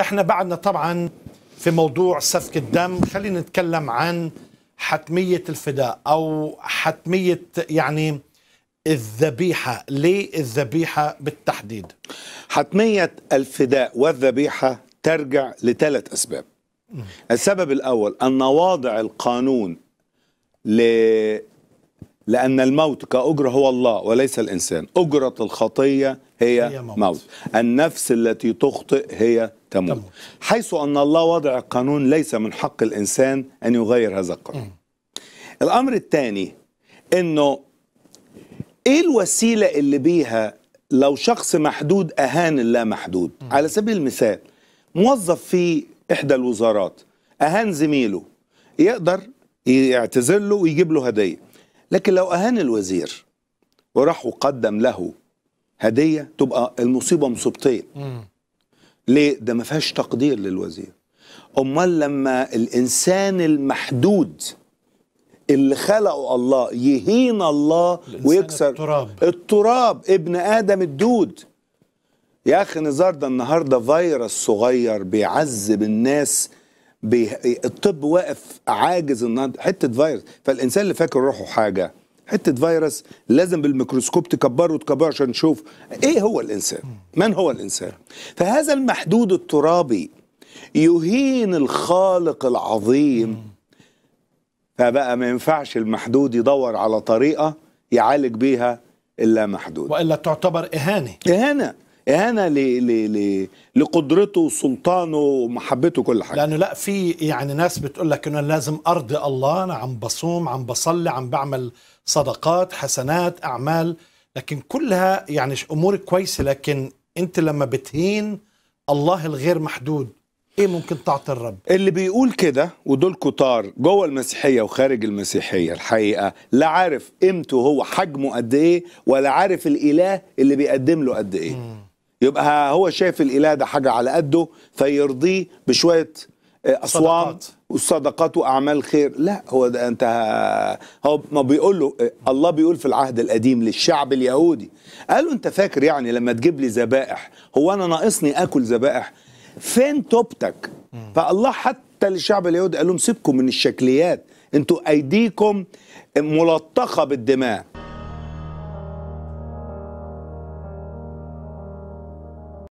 احنا بعدنا طبعا في موضوع سفك الدم خلينا نتكلم عن حتمية الفداء أو حتمية يعني الذبيحة ليه الذبيحة بالتحديد حتمية الفداء والذبيحة ترجع لثلاث أسباب السبب الأول أن واضع القانون لأن الموت كأجرة هو الله وليس الإنسان أجرة الخطية هي, هي موت. موت النفس التي تخطئ هي تموت. حيث أن الله وضع قانون ليس من حق الإنسان أن يغير هذا القانون الأمر الثاني أنه إيه الوسيلة اللي بيها لو شخص محدود أهان اللا محدود م. على سبيل المثال موظف في إحدى الوزارات أهان زميله يقدر يعتذر له ويجيب له هدية لكن لو أهان الوزير وراح وقدم له هدية تبقى المصيبة مصيبتين ليه ده ما فيهاش تقدير للوزير امال لما الانسان المحدود اللي خلقه الله يهين الله ويكسر التراب التراب ابن ادم الدود يا اخي نزار ده النهارده فيروس صغير بيعذب الناس الطب واقف عاجز النهارده حته فيروس فالانسان اللي فاكر روحه حاجه حته فيروس لازم بالميكروسكوب تكبره وتكبره عشان نشوف ايه هو الانسان من هو الانسان فهذا المحدود الترابي يهين الخالق العظيم فبقى ما ينفعش المحدود يدور على طريقه يعالج بيها الا محدود والا تعتبر اهانه اهانه اهانه ل... ل... ل... لقدرته وسلطانه ومحبته كل حاجه لانه لا في يعني ناس بتقول لك انه لازم ارضي الله انا عم بصوم عم بصلي عم بعمل صدقات حسنات اعمال لكن كلها يعني امور كويسه لكن انت لما بتهين الله الغير محدود ايه ممكن تعطي الرب اللي بيقول كده ودول كتار جوه المسيحيه وخارج المسيحيه الحقيقه لا عارف قيمته هو حجمه قد ايه ولا عارف الاله اللي بيقدم له قد ايه يبقى هو شايف الإله ده حاجة على قده فيرضيه بشوية آه، أصوات والصدقات وأعمال خير لا هو ده أنت هو ما بيقول له آه، الله بيقول في العهد القديم للشعب اليهودي قالوا أنت فاكر يعني لما تجيب لي ذبائح هو أنا ناقصني آكل ذبائح فين توبتك فالله حتى للشعب اليهودي قال لهم سيبكم من الشكليات انتوا ايديكم ملطخه بالدماء